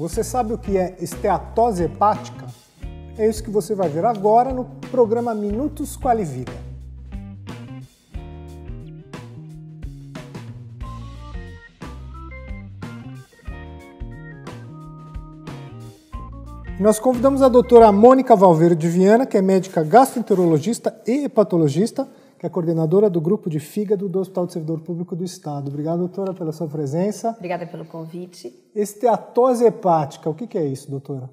Você sabe o que é esteatose hepática? É isso que você vai ver agora no programa Minutos com a Livida. Nós convidamos a doutora Mônica Valverde Viana, que é médica gastroenterologista e hepatologista, que é coordenadora do grupo de fígado do Hospital do Servidor Público do Estado. Obrigado, doutora, pela sua presença. Obrigada pelo convite. Esteatose é hepática, o que é isso, doutora?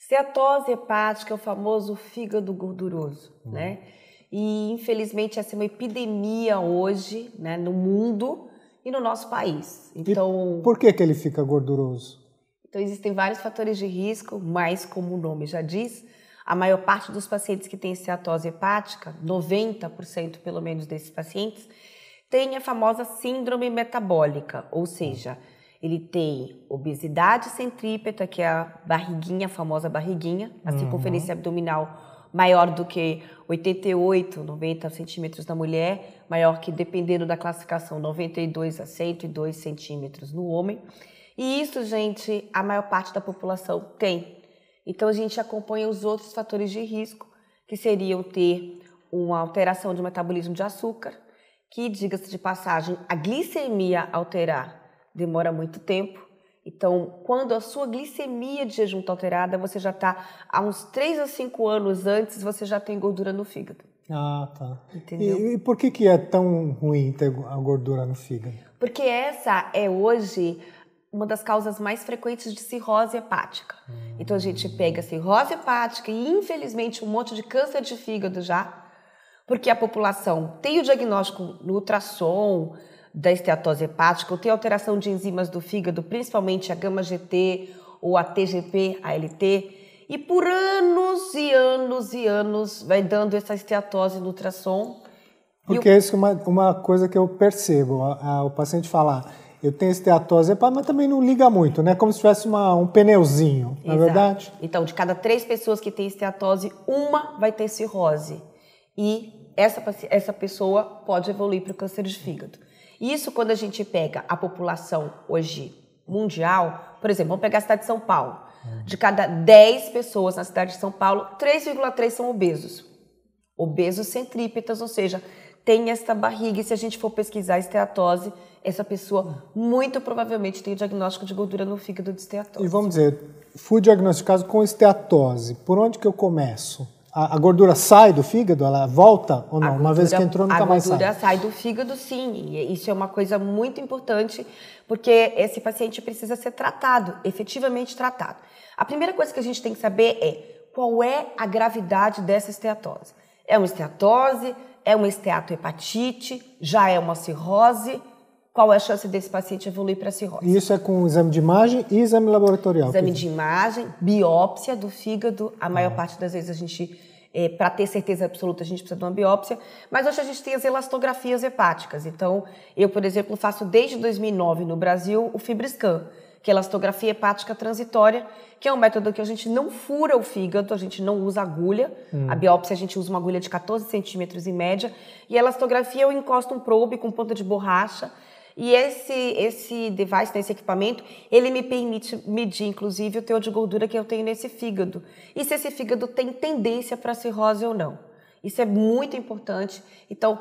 Esteatose é hepática é o famoso fígado gorduroso, hum. né? E infelizmente essa é uma epidemia hoje, né, no mundo e no nosso país. Então, e por que que ele fica gorduroso? Então existem vários fatores de risco, mas como o nome já diz, a maior parte dos pacientes que tem esteatose hepática, 90% pelo menos desses pacientes, tem a famosa síndrome metabólica, ou seja, ele tem obesidade centrípeta, que é a barriguinha, a famosa barriguinha, a uhum. circunferência abdominal maior do que 88, 90 centímetros na mulher, maior que, dependendo da classificação, 92 a 102 centímetros no homem. E isso, gente, a maior parte da população tem. Então a gente acompanha os outros fatores de risco, que seriam ter uma alteração de metabolismo de açúcar, que, diga-se de passagem, a glicemia alterar demora muito tempo. Então, quando a sua glicemia de jejum está alterada, você já está há uns 3 a 5 anos antes, você já tem gordura no fígado. Ah, tá. Entendeu? E, e por que, que é tão ruim ter a gordura no fígado? Porque essa é hoje uma das causas mais frequentes de cirrose hepática. Hum. Então a gente pega cirrose hepática e infelizmente um monte de câncer de fígado já, porque a população tem o diagnóstico no ultrassom da esteatose hepática, ou tem alteração de enzimas do fígado, principalmente a gama GT ou a TGP, ALT, e por anos e anos e anos vai dando essa esteatose no ultrassom. Porque é isso é uma, uma coisa que eu percebo, a, a, o paciente falar eu tenho esteatose hepática, mas também não liga muito, né? Como se tivesse uma, um pneuzinho, na é verdade? Então, de cada três pessoas que tem esteatose, uma vai ter cirrose. E essa, essa pessoa pode evoluir para o câncer de fígado. Isso quando a gente pega a população hoje mundial, por exemplo, vamos pegar a cidade de São Paulo. De cada 10 pessoas na cidade de São Paulo, 3,3 são obesos. Obesos centrípetas, ou seja, tem esta barriga, e se a gente for pesquisar esteatose, essa pessoa muito provavelmente tem o diagnóstico de gordura no fígado de esteatose. E vamos dizer, fui diagnosticado com esteatose, por onde que eu começo? A, gordura sai do fígado? Ela volta ou não? Gordura, uma vez que entrou, nunca mais sai. A gordura sai do fígado, sim. E é, isso é uma coisa muito importante, porque esse paciente precisa ser tratado, efetivamente tratado. A primeira coisa que a gente tem que saber é qual é a gravidade dessa esteatose. É uma esteatose é uma esteatohepatite? Já é uma cirrose? Qual é a chance desse paciente evoluir para cirrose? Isso é com exame de imagem e exame laboratorial. Exame de imagem, biópsia do fígado. A maior ah. parte das vezes a gente, é, eh, para ter certeza absoluta, a gente precisa de uma biópsia. Mas hoje a gente tem as elastografias hepáticas. Então, eu, por exemplo, faço desde 2009 no Brasil o FibroScan que é elastografia hepática transitória, que é um método que a gente não fura o fígado, a gente não usa agulha. Hum. A biópsia a gente usa uma agulha de 14 centímetros em média. E a elastografia eu encosto um probe com ponta de borracha. E esse, esse device, né, esse equipamento, ele me permite medir, inclusive, o teor de gordura que eu tenho nesse fígado. E se esse fígado tem tendência para cirrose ou não. Isso é muito importante. Então,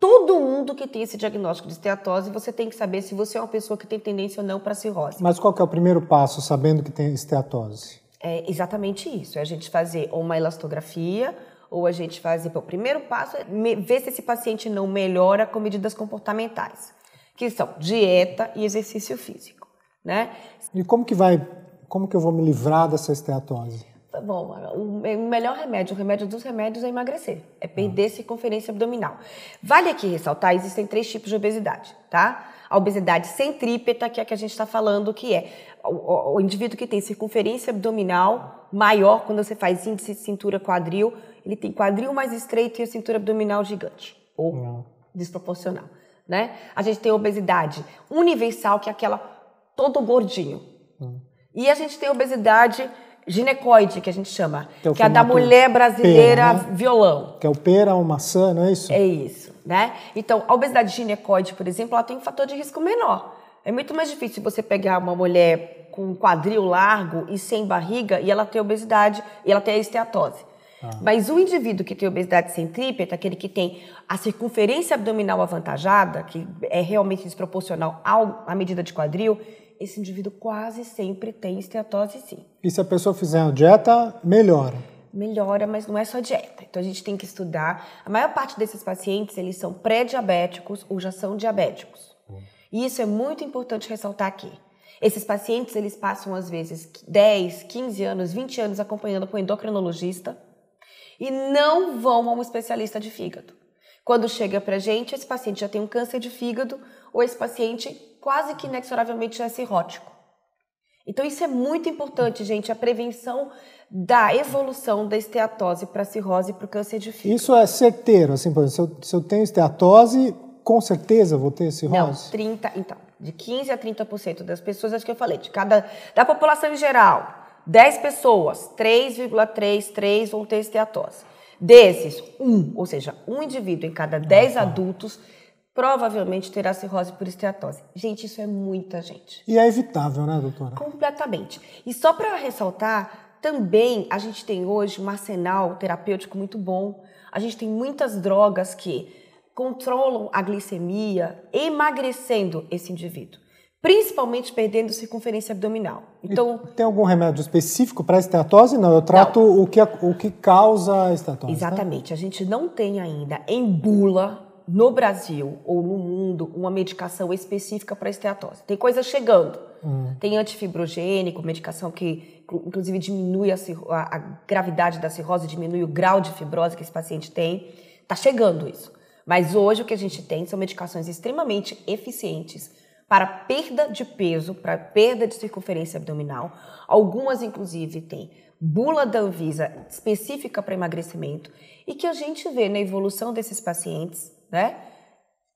todo mundo que tem esse diagnóstico de esteatose, você tem que saber se você é uma pessoa que tem tendência ou não para cirrose. Mas qual é o primeiro passo sabendo que tem esteatose? É exatamente isso. É a gente fazer uma elastografia ou a gente fazer. O primeiro passo é ver se esse paciente não melhora com medidas comportamentais, que são dieta e exercício físico, né? E como que vai? Como que eu vou me livrar dessa esteatose? Tá bom, o melhor remédio, o remédio dos remédios é emagrecer, é perder circunferência abdominal. Vale aqui ressaltar, existem três tipos de obesidade, tá? A obesidade centrípeta, que é a que a gente está falando, que é o, o, indivíduo que tem circunferência abdominal maior, quando você faz índice cintura quadril, ele tem quadril mais estreito e a cintura abdominal gigante, ou hum. desproporcional, né? A gente tem a obesidade universal, que é aquela todo gordinho. Hum. E a gente tem a obesidade ginecoide, que a gente chama, que é, que é a da mulher brasileira né? violão. Que é o pera ou maçã, não é isso? É isso, né? Então, a obesidade ginecoide, por exemplo, ela tem um fator de risco menor. É muito mais difícil você pegar uma mulher com quadril largo e sem barriga e ela ter obesidade e ela ter esteatose. Ah. Mas o indivíduo que tem obesidade centrípeta, aquele que tem a circunferência abdominal avantajada, que é realmente desproporcional ao, à medida de quadril, esse indivíduo quase sempre tem esteatose sim. E se a pessoa fizer dieta, melhora? Melhora, mas não é só dieta. Então a gente tem que estudar. A maior parte desses pacientes, eles são pré-diabéticos ou já são diabéticos. E isso é muito importante ressaltar aqui. Esses pacientes, eles passam às vezes 10, 15 anos, 20 anos acompanhando com endocrinologista e não vão a um especialista de fígado. Quando chega para a gente, esse paciente já tem um câncer de fígado ou esse paciente quase que inexoravelmente já é cirrótico. Então isso é muito importante, gente, a prevenção da evolução da esteatose para cirrose e para o câncer de fígado. Isso é certeiro, assim, por exemplo, se eu, se eu tenho esteatose, com certeza vou ter cirrose? Não, 30, então, de 15 a 30% das pessoas, acho que eu falei, de cada, da população em geral, 10 pessoas, 3,33 vão ter esteatose. Desses, um, ou seja, um indivíduo em cada 10 ah, tá. adultos provavelmente terá cirrose por esteatose. Gente, isso é muita gente. E é evitável, né, doutora? Completamente. E só para ressaltar, também a gente tem hoje um arsenal terapêutico muito bom. A gente tem muitas drogas que controlam a glicemia, emagrecendo esse indivíduo principalmente perdendo circunferência abdominal. Então, e tem algum remédio específico para esteatose? Não, eu trato não. O, que, o que causa a esteatose. Tá? Exatamente. Né? A gente não tem ainda em bula no Brasil ou no mundo uma medicação específica para esteatose. Tem coisa chegando. Hum. Tem antifibrogênico, medicação que inclusive diminui a, a, gravidade da cirrose, diminui o grau de fibrose que esse paciente tem. Tá chegando isso. Mas hoje o que a gente tem são medicações extremamente eficientes para perda de peso, para perda de circunferência abdominal. Algumas, inclusive, têm bula da Anvisa específica para emagrecimento e que a gente vê na evolução desses pacientes, né?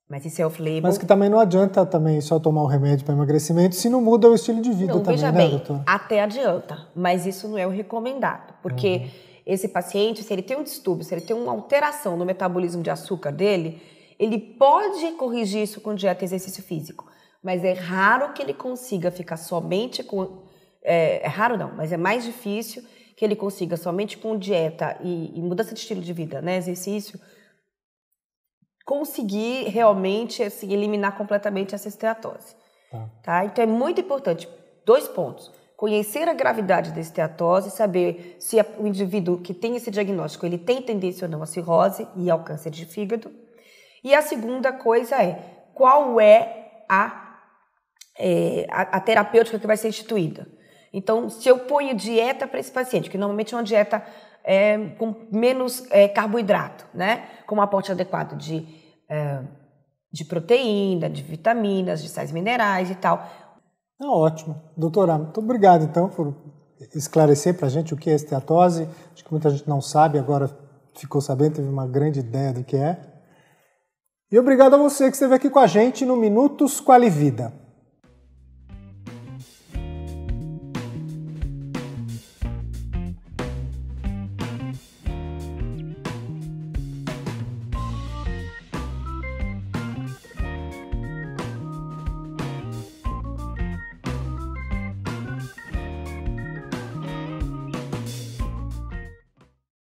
Mas isso é off-label. Mas que também não adianta também só tomar o remédio para emagrecimento se não muda o estilo de vida não, também, veja né, bem, doutora? Até adianta, mas isso não é o recomendado, porque uhum. esse paciente, se ele tem um distúrbio, se ele tem uma alteração no metabolismo de açúcar dele, ele pode corrigir isso com dieta e exercício físico mas é raro que ele consiga ficar somente com. É, é raro não, mas é mais difícil que ele consiga somente com dieta e, e mudança de estilo de vida, né, exercício, conseguir realmente assim, eliminar completamente essa esteatose. Tá. tá? Então é muito importante dois pontos: conhecer a gravidade da esteatose, saber se o indivíduo que tem esse diagnóstico ele tem tendência ou não à cirrose e ao câncer de fígado. E a segunda coisa é qual é a é, a, a, terapêutica que vai ser instituída. Então, se eu ponho dieta para esse paciente, que normalmente é uma dieta é, com menos é, carboidrato, né? Com um aporte adequado de, é, de proteína, de vitaminas, de sais minerais e tal. É ótimo. Doutora, muito obrigado então por esclarecer para a gente o que é esteatose. Acho que muita gente não sabe, agora ficou sabendo, teve uma grande ideia do que é. E obrigado a você que esteve aqui com a gente no Minutos com a Livida.